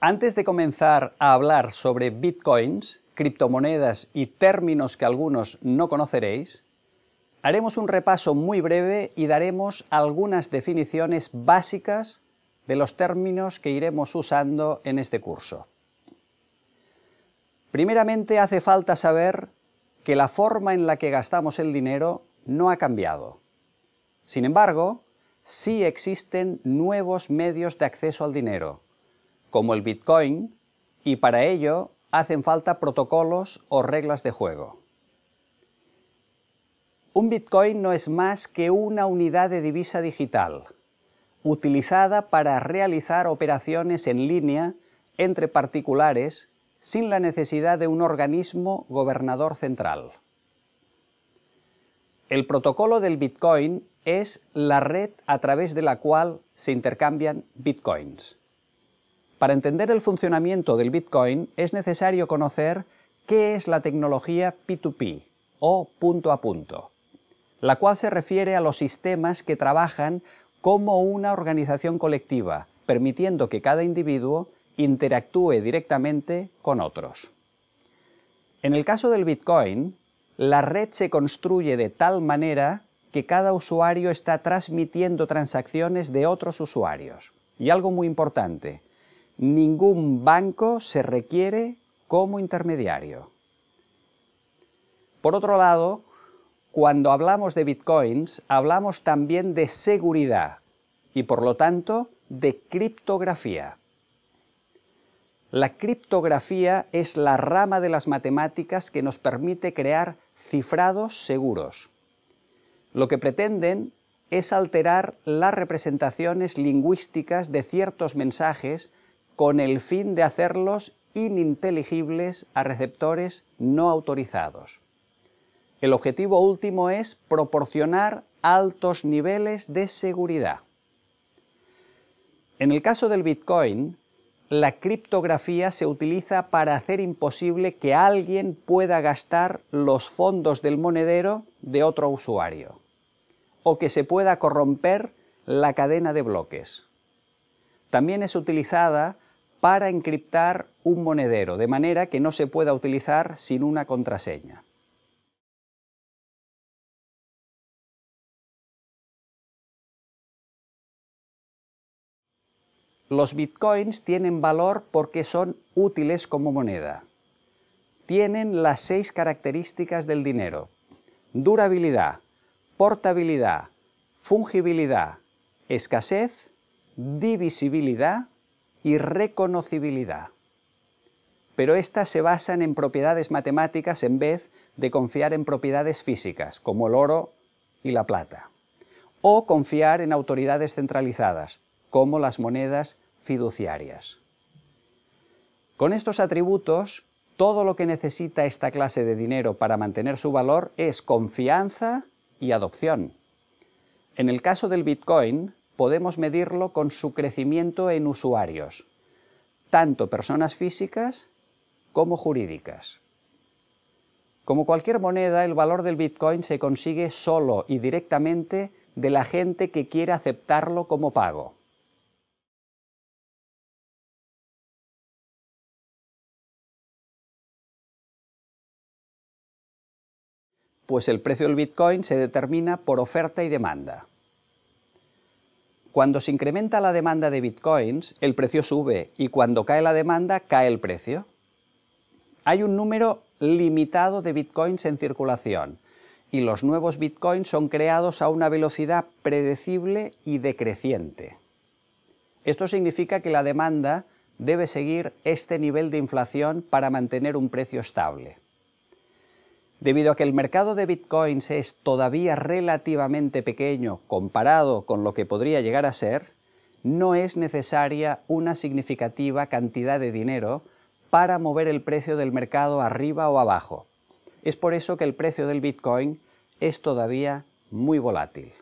Antes de comenzar a hablar sobre bitcoins, criptomonedas y términos que algunos no conoceréis, haremos un repaso muy breve y daremos algunas definiciones básicas de los términos que iremos usando en este curso. Primeramente hace falta saber que la forma en la que gastamos el dinero no ha cambiado. Sin embargo, sí existen nuevos medios de acceso al dinero, como el Bitcoin, y para ello hacen falta protocolos o reglas de juego. Un Bitcoin no es más que una unidad de divisa digital, utilizada para realizar operaciones en línea entre particulares sin la necesidad de un organismo gobernador central. El protocolo del Bitcoin es la red a través de la cual se intercambian bitcoins. Para entender el funcionamiento del Bitcoin es necesario conocer qué es la tecnología P2P o punto a punto, la cual se refiere a los sistemas que trabajan como una organización colectiva, permitiendo que cada individuo interactúe directamente con otros. En el caso del Bitcoin, la red se construye de tal manera que cada usuario está transmitiendo transacciones de otros usuarios. Y algo muy importante, ningún banco se requiere como intermediario. Por otro lado, cuando hablamos de bitcoins, hablamos también de seguridad y por lo tanto de criptografía. La criptografía es la rama de las matemáticas que nos permite crear cifrados seguros. Lo que pretenden es alterar las representaciones lingüísticas de ciertos mensajes con el fin de hacerlos ininteligibles a receptores no autorizados. El objetivo último es proporcionar altos niveles de seguridad. En el caso del Bitcoin, la criptografía se utiliza para hacer imposible que alguien pueda gastar los fondos del monedero de otro usuario, o que se pueda corromper la cadena de bloques. También es utilizada para encriptar un monedero, de manera que no se pueda utilizar sin una contraseña. Los bitcoins tienen valor porque son útiles como moneda. Tienen las seis características del dinero. Durabilidad, portabilidad, fungibilidad, escasez, divisibilidad y reconocibilidad. Pero estas se basan en propiedades matemáticas en vez de confiar en propiedades físicas, como el oro y la plata. O confiar en autoridades centralizadas, como las monedas fiduciarias. Con estos atributos, todo lo que necesita esta clase de dinero para mantener su valor es confianza y adopción. En el caso del Bitcoin, podemos medirlo con su crecimiento en usuarios, tanto personas físicas como jurídicas. Como cualquier moneda, el valor del Bitcoin se consigue solo y directamente de la gente que quiere aceptarlo como pago. Pues el precio del Bitcoin se determina por oferta y demanda. Cuando se incrementa la demanda de bitcoins, el precio sube y cuando cae la demanda, cae el precio. Hay un número limitado de bitcoins en circulación y los nuevos bitcoins son creados a una velocidad predecible y decreciente. Esto significa que la demanda debe seguir este nivel de inflación para mantener un precio estable. Debido a que el mercado de bitcoins es todavía relativamente pequeño comparado con lo que podría llegar a ser, no es necesaria una significativa cantidad de dinero para mover el precio del mercado arriba o abajo. Es por eso que el precio del bitcoin es todavía muy volátil.